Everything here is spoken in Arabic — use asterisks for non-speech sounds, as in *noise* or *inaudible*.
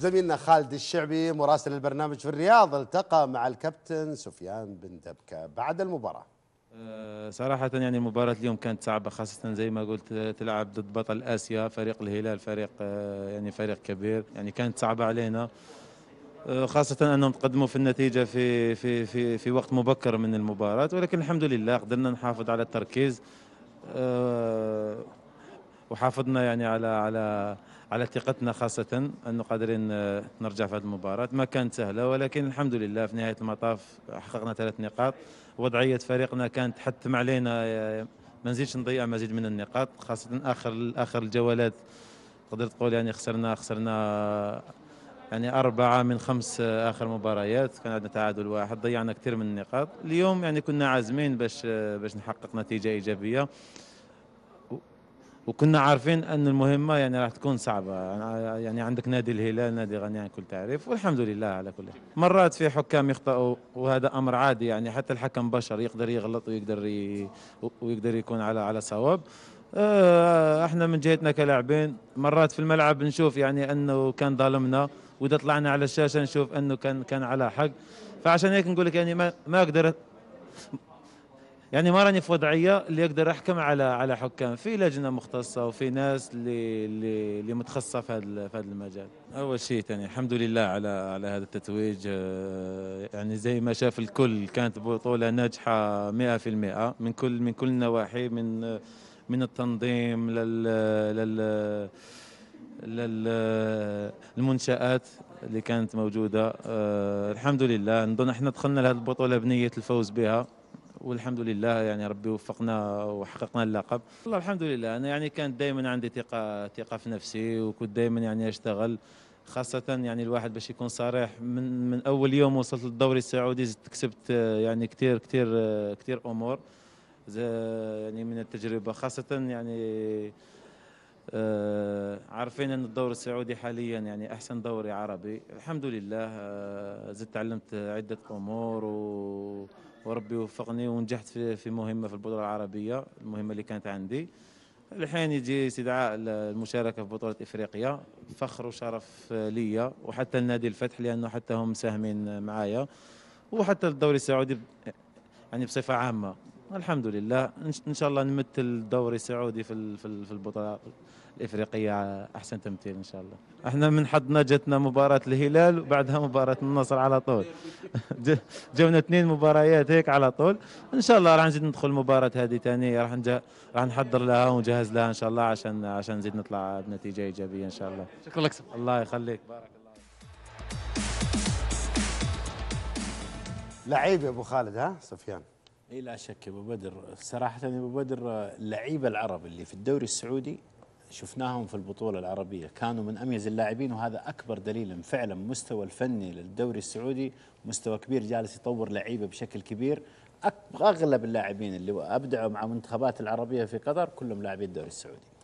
زميلنا خالد الشعبي مراسل البرنامج في الرياض التقى مع الكابتن سفيان بن دبكه بعد المباراه أه، صراحة يعني مباراة اليوم كانت صعبة خاصة زي ما قلت تلعب ضد بطل آسيا فريق الهلال فريق أه، يعني فريق كبير يعني كانت صعبة علينا أه، خاصة أنهم تقدموا في النتيجة في في في في وقت مبكر من المباراة ولكن الحمد لله قدرنا نحافظ على التركيز وحافظنا يعني على على على ثقتنا خاصة أنه قادرين آه، نرجع في هذه المباراة ما كانت سهلة ولكن الحمد لله في نهاية المطاف حققنا ثلاث نقاط وضعية فريقنا كانت تحتم علينا آه، ما نزيدش نضيع مزيد من النقاط خاصة آخر آخر الجولات تقدر تقول يعني خسرنا خسرنا آه، يعني أربعة من خمس آخر مباريات كان عندنا تعادل واحد ضيعنا كثير من النقاط اليوم يعني كنا عازمين باش باش نحقق نتيجة إيجابية وكنا عارفين ان المهمه يعني راح تكون صعبه يعني عندك نادي الهلال نادي غني كل تعرف والحمد لله على كل مرات في حكام يخطئوا وهذا امر عادي يعني حتى الحكم بشر يقدر يغلط ويقدر ي... ويقدر يكون على على صواب آه، احنا من جهتنا كلاعبين مرات في الملعب نشوف يعني انه كان ظالمنا واذا طلعنا على الشاشه نشوف انه كان كان على حق فعشان هيك نقول لك يعني ما ما اقدر يعني ما راني في وضعيه اللي اقدر احكم على على حكام في لجنه مختصه وفي ناس اللي اللي متخصصه في هذا في هذا المجال اول شيء ثاني الحمد لله على على هذا التتويج آه، يعني زي ما شاف الكل كانت بطوله ناجحه 100% من كل من كل النواحي من من التنظيم لل لل للمنشآت اللي كانت موجودة أه الحمد لله نظن احنا دخلنا لهذه البطولة بنية الفوز بها والحمد لله يعني ربي وفقنا وحققنا اللقب والله الحمد لله انا يعني كانت دائما عندي ثقه ثقه في نفسي وكنت دائما يعني اشتغل خاصة يعني الواحد باش يكون صريح من من اول يوم وصلت للدوري السعودي زدت كسبت يعني كثير كثير كثير امور يعني من التجربة خاصة يعني آه عارفين ان الدوري السعودي حاليا يعني احسن دوري عربي الحمد لله آه زدت تعلمت عده امور و وربي وفقني ونجحت في في مهمه في البطوله العربيه المهمه اللي كانت عندي الحين يجي استدعاء المشاركه في بطوله افريقيا فخر وشرف ليا وحتى لنادي الفتح لانه حتى هم مساهمين معايا وحتى الدوري السعودي يعني بصفه عامه الحمد لله ان شاء الله نمثل الدوري السعودي في في البطوله الافريقيه احسن تمثيل ان شاء الله احنا من حظنا جاتنا مباراه الهلال وبعدها مباراه النصر على طول *laughs* جونا اثنين مباريات هيك على طول ان شاء الله راح نزيد ندخل المباراه هذه ثانيه راح راح نحضر لها ونجهز لها ان شاء الله عشان عشان نزيد نطلع بنتيجه ايجابيه ان شاء الله شكرا لك سبحان الله يخليك بارك الله لعيب يا ابو خالد ها سفيان اي لا شك ابو بدر صراحه ابو بدر اللعيبه العرب اللي في الدوري السعودي شفناهم في البطولة العربية كانوا من أميز اللاعبين وهذا أكبر دليل ان فعلا مستوى الفني للدوري السعودي مستوى كبير جالس يطور لعيبة بشكل كبير أغلب اللاعبين اللي أبدعوا مع منتخبات العربية في قطر كلهم لاعبين الدوري السعودي